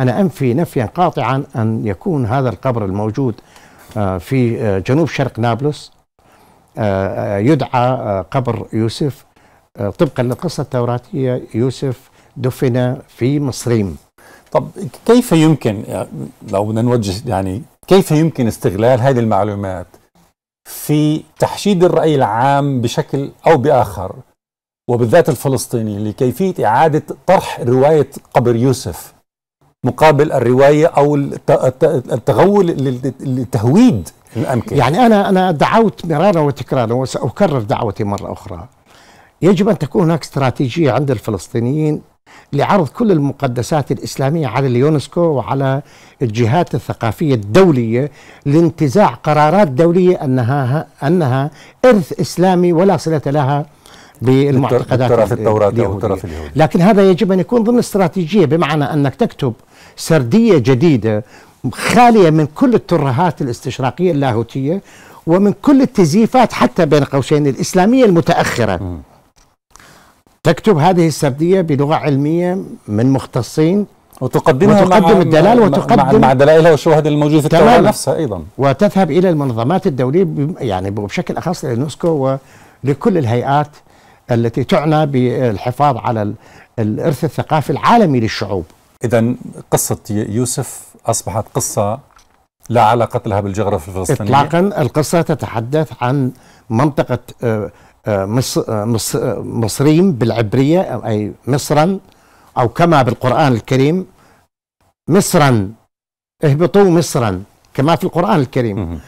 أنا أنفي نفيا قاطعا أن يكون هذا القبر الموجود آه، في آه، جنوب شرق نابلس آه، يدعى قبر يوسف طبقا للقصة التوراتية يوسف دفن في مصريم طب كيف يمكن لو بدنا نوجه يعني كيف يمكن استغلال هذه المعلومات في تحشيد الرأي العام بشكل أو بآخر وبالذات الفلسطيني لكيفية إعادة طرح رواية قبر يوسف مقابل الروايه او التغول لتهويد الامكنه يعني انا انا دعوت مرارا وتكرارا وساكرر دعوتي مره اخرى يجب ان تكون هناك استراتيجيه عند الفلسطينيين لعرض كل المقدسات الاسلاميه على اليونسكو وعلى الجهات الثقافيه الدوليه لانتزاع قرارات دوليه انها انها ارث اسلامي ولا صله لها بالمعتقدات التراث التوراتي او التراث اليهودي لكن هذا يجب ان يكون ضمن استراتيجيه بمعنى انك تكتب سرديه جديده خاليه من كل الترهات الاستشراقيه اللاهوتيه ومن كل التزييفات حتى بين قوسين الاسلاميه المتاخره م. تكتب هذه السرديه بلغه علميه من مختصين وتقدمها وتقدم مع الدلال وتقدم مع دلائلها والشواهد الموجوده في التوراة نفسها ايضا وتذهب الى المنظمات الدوليه يعني بشكل اخص لليونسكو ولكل الهيئات التي تعنى بالحفاظ على الارث الثقافي العالمي للشعوب. اذا قصه يوسف اصبحت قصه لا علاقه لها بالجغرافيا الفلسطينيه. اطلاقا القصه تتحدث عن منطقه آه، آه، مصر آه، مصريم بالعبريه اي مصرا او كما بالقران الكريم مصرا اهبطوا مصرا كما في القران الكريم.